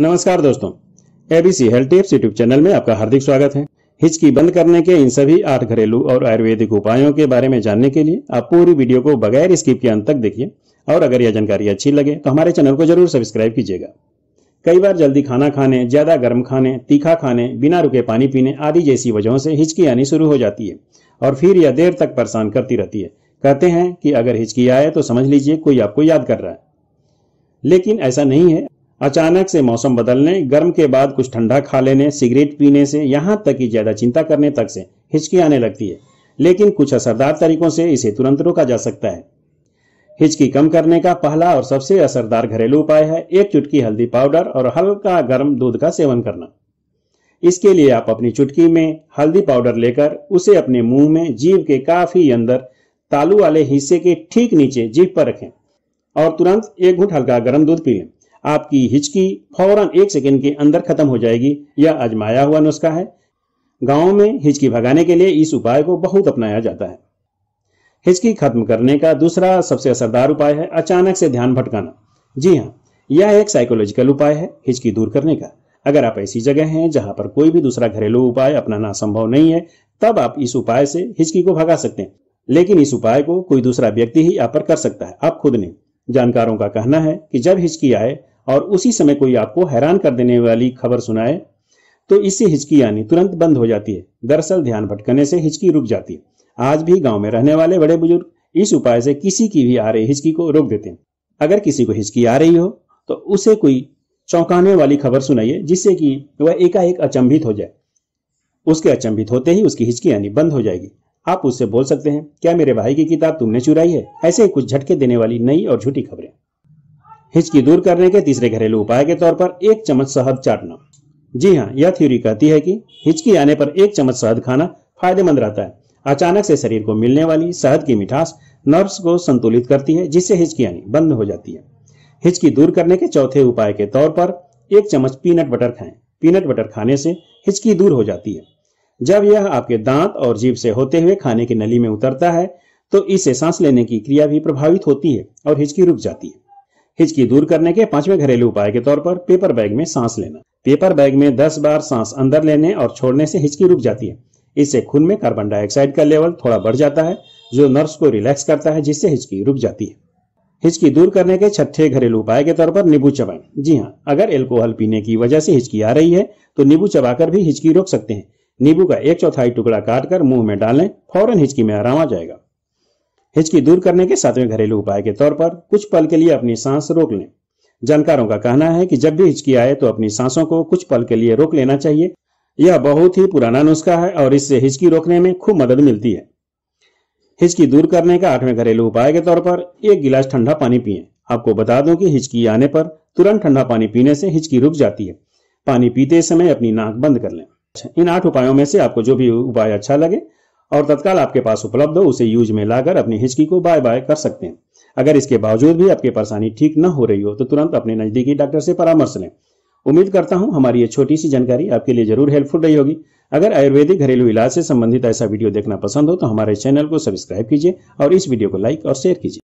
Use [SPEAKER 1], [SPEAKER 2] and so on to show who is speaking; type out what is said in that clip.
[SPEAKER 1] नमस्कार दोस्तों ABC health tips YouTube channel में आपका हार्दिक स्वागत है हिचकी बंद करने के इन सभी आठ घरेलू और आयुर्वेदिक उपायों के बारे में जानने के लिए आप पूरी वीडियो को बगैर स्किप के अंत तक देखिए और अगर यह जानकारी अच्छी लगे तो हमारे चैनल को जरूर सब्सक्राइब कीजिएगा कई बार जल्दी खाना खाने ज्यादा गर्म खाने तीखा खाने बिना रुके पानी पीने आदि जैसी वजहों से हिचकी आनी शुरू हो जाती है और फिर यह देर तक परेशान करती रहती है कहते हैं कि अगर हिचकी आए तो समझ लीजिए कोई आपको याद कर रहा है लेकिन ऐसा नहीं है अचानक से मौसम बदलने गर्म के बाद कुछ ठंडा खा लेने सिगरेट पीने से यहाँ तक कि ज्यादा चिंता करने तक से हिचकी आने लगती है लेकिन कुछ असरदार तरीकों से इसे तुरंत रोका जा सकता है हिचकी कम करने का पहला और सबसे असरदार घरेलू उपाय है एक चुटकी हल्दी पाउडर और हल्का गर्म दूध का सेवन करना इसके लिए आप अपनी चुटकी में हल्दी पाउडर लेकर उसे अपने मुंह में जीव के काफी अंदर तालू वाले हिस्से के ठीक नीचे जीभ पर रखें और तुरंत एक घुट हल्का गर्म दूध पी लें आपकी हिचकी फौरन एक सेकेंड के अंदर खत्म हो जाएगी यह आजमाया हुआ नुस्खा है गांव में हिचकी भगाने के लिए इस उपाय को बहुत अपनाया जाता है हिचकी खत्म करने का दूसरा सबसे असरदार उपाय है अचानक से ध्यान भटकाना जी हाँ यह एक साइकोलॉजिकल उपाय है हिचकी दूर करने का अगर आप ऐसी जगह हैं जहां पर कोई भी दूसरा घरेलू उपाय अपनाना संभव नहीं है तब आप इस उपाय से हिचकी को भगा सकते हैं लेकिन इस उपाय को कोई दूसरा व्यक्ति ही आप पर कर सकता है आप खुद नहीं जानकारों का कहना है कि जब हिचकी आए और उसी समय कोई आपको हैरान कर देने वाली खबर सुनाए तो इससे हिचकी आनी तुरंत बंद हो जाती है दरअसल ध्यान भटकने से हिचकी रुक जाती है आज भी गांव में रहने वाले बड़े बुजुर्ग इस उपाय से किसी की भी आ रही हिचकी को रोक देते हैं अगर किसी को हिचकी आ रही हो तो उसे कोई चौंकाने वाली खबर सुनाइए जिससे कि वह एकाएक अचंभित हो जाए उसके अचंभित होते ही उसकी हिचकी यानी बंद हो जाएगी आप उससे बोल सकते हैं क्या मेरे भाई की किताब तुमने चुराई है ऐसे कुछ झटके देने वाली नई और झूठी खबरें हिचकी दूर करने के तीसरे घरेलू उपाय के तौर पर एक चम्मच शहद चाटना जी हाँ यह थ्योरी कहती है कि हिचकी आने पर एक चम्मच शहद खाना फायदेमंद रहता है अचानक से शरीर को मिलने वाली शहद की मिठास नर्व्स को संतुलित करती है जिससे हिचकी आनी बंद हो जाती है हिचकी दूर करने के चौथे उपाय के तौर पर एक चम्मच पीनट बटर खाएं पीनट बटर खाने से हिचकी दूर हो जाती है जब यह आपके दांत और जीव से होते हुए खाने की नली में उतरता है तो इससे सांस लेने की क्रिया भी प्रभावित होती है और हिचकी रुक जाती है हिचकी दूर करने के पांचवें घरेलू उपाय के तौर पर पेपर बैग में सांस लेना पेपर बैग में दस बार सांस अंदर लेने और छोड़ने से हिचकी रुक जाती है इससे खून में कार्बन डाइऑक्साइड का लेवल थोड़ा बढ़ जाता है जो नर्व को रिलैक्स करता है जिससे हिचकी रुक जाती है हिचकी दूर करने के छठे घरेलू उपाय के तौर पर नींबू चबाएं जी हाँ अगर एल्कोहल पीने की वजह से हिचकी आ रही है तो नींबू चबाकर भी हिचकी रोक सकते हैं नींबू का एक चौथाई टुकड़ा काटकर मुंह में डालें फौरन हिचकी में आराम आ जाएगा हिचकी दूर करने के सातवें घरेलू उपाय के तौर पर कुछ पल के लिए अपनी सांस रोक लें जानकारों का कहना है कि जब भी हिचकी आए तो अपनी सांसों को कुछ पल के लिए रोक लेना चाहिए यह बहुत ही पुराना नुस्खा है और इससे हिचकी रोकने में खूब मदद मिलती है हिचकी दूर करने का आठवें घरेलू उपाय के तौर पर एक गिलास ठंडा पानी पिए आपको बता दूं कि हिचकी आने पर तुरंत ठंडा पानी पीने से हिचकी रुक जाती है पानी पीते समय अपनी नाक बंद कर लें इन आठ उपायों में से आपको जो भी उपाय अच्छा लगे और तत्काल आपके पास उपलब्ध हो उसे यूज में लाकर अपनी हिचकी को बाय बाय कर सकते हैं अगर इसके बावजूद भी आपकी परेशानी ठीक न हो रही हो तो तुरंत अपने नजदीकी डॉक्टर से परामर्श लें उम्मीद करता हूँ हमारी ये छोटी सी जानकारी आपके लिए जरूर हेल्पफुल रही होगी अगर आयुर्वेदिक घरेलू इलाज से संबंधित ऐसा वीडियो देखना पसंद हो तो हमारे चैनल को सब्सक्राइब कीजिए और इस वीडियो को लाइक और शेयर कीजिए